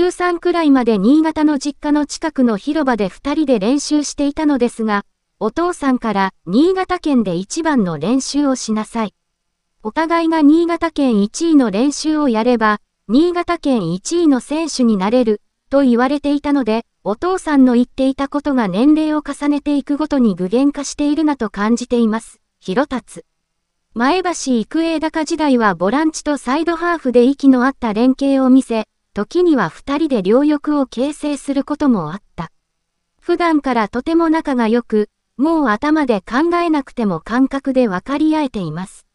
1 3くらいまで新潟の実家の近くの広場で2人で練習していたのですが、お父さんから新潟県で一番の練習をしなさい。お互いが新潟県1位の練習をやれば、新潟県1位の選手になれる、と言われていたので、お父さんの言っていたことが年齢を重ねていくごとに具現化しているなと感じています。広達。前橋育英高時代はボランチとサイドハーフで息の合った連携を見せ、時には二人で両翼を形成することもあった。普段からとても仲が良く、もう頭で考えなくても感覚で分かり合えています。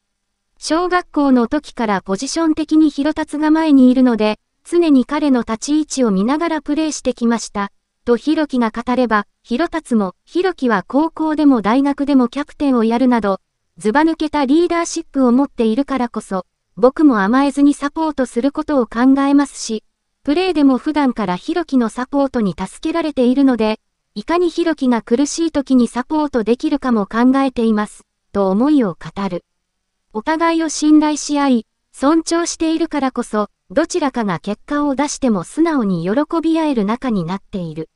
小学校の時からポジション的に広達が前にいるので、常に彼の立ち位置を見ながらプレーしてきました。と広樹が語れば、広達も、広樹は高校でも大学でもキャプテンをやるなど、ずば抜けたリーダーシップを持っているからこそ、僕も甘えずにサポートすることを考えますし、プレーでも普段からヒロキのサポートに助けられているので、いかにヒロキが苦しい時にサポートできるかも考えています、と思いを語る。お互いを信頼し合い、尊重しているからこそ、どちらかが結果を出しても素直に喜び合える仲になっている。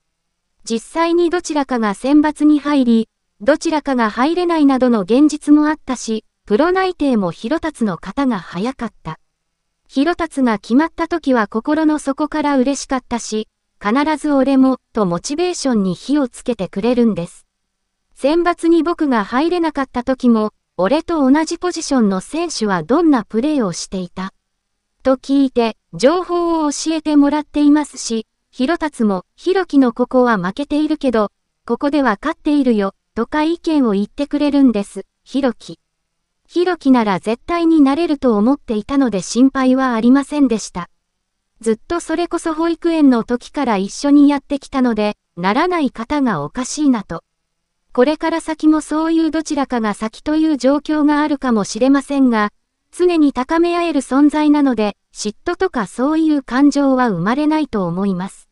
実際にどちらかが選抜に入り、どちらかが入れないなどの現実もあったし、プロ内定も広達の方が早かった。広達が決まった時は心の底から嬉しかったし、必ず俺も、とモチベーションに火をつけてくれるんです。選抜に僕が入れなかった時も、俺と同じポジションの選手はどんなプレーをしていた。と聞いて、情報を教えてもらっていますし、広達も、広樹のここは負けているけど、ここでは勝っているよ、とか意見を言ってくれるんです、広樹。ヒロキなら絶対になれると思っていたので心配はありませんでした。ずっとそれこそ保育園の時から一緒にやってきたので、ならない方がおかしいなと。これから先もそういうどちらかが先という状況があるかもしれませんが、常に高め合える存在なので、嫉妬とかそういう感情は生まれないと思います。